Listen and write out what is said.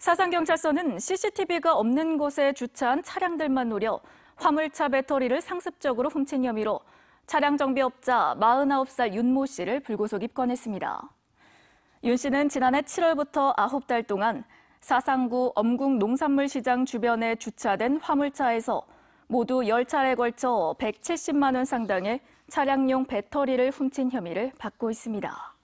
사상경찰서는 CCTV가 없는 곳에 주차한 차량들만 노려 화물차 배터리를 상습적으로 훔친 혐의로 차량 정비업자 49살 윤모 씨를 불구속 입건했습니다. 윤 씨는 지난해 7월부터 9달 동안 사상구 엄궁 농산물 시장 주변에 주차된 화물차에서 모두 10차례 걸쳐 170만 원 상당의 차량용 배터리를 훔친 혐의를 받고 있습니다.